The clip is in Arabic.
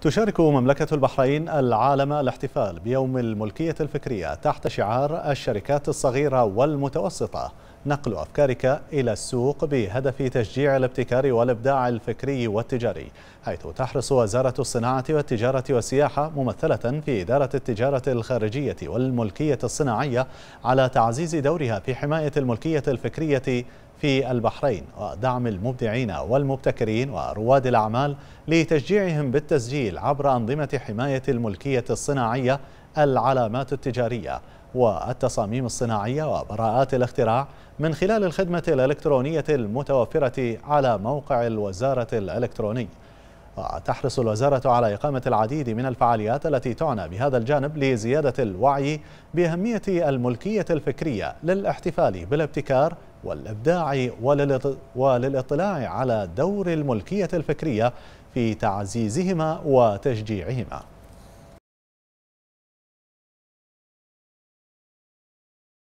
تشارك مملكة البحرين العالم الاحتفال بيوم الملكية الفكرية تحت شعار الشركات الصغيرة والمتوسطة نقل أفكارك إلى السوق بهدف تشجيع الابتكار والإبداع الفكري والتجاري حيث تحرص وزارة الصناعة والتجارة والسياحة ممثلة في إدارة التجارة الخارجية والملكية الصناعية على تعزيز دورها في حماية الملكية الفكرية في البحرين ودعم المبدعين والمبتكرين ورواد الأعمال لتشجيعهم بالتسجيل عبر أنظمة حماية الملكية الصناعية العلامات التجارية والتصاميم الصناعية وبراءات الاختراع من خلال الخدمة الإلكترونية المتوفرة على موقع الوزارة الإلكتروني وتحرص الوزارة على إقامة العديد من الفعاليات التي تعنى بهذا الجانب لزيادة الوعي بأهمية الملكية الفكرية للاحتفال بالابتكار والإبداع وللاطلاع على دور الملكية الفكرية في تعزيزهما وتشجيعهما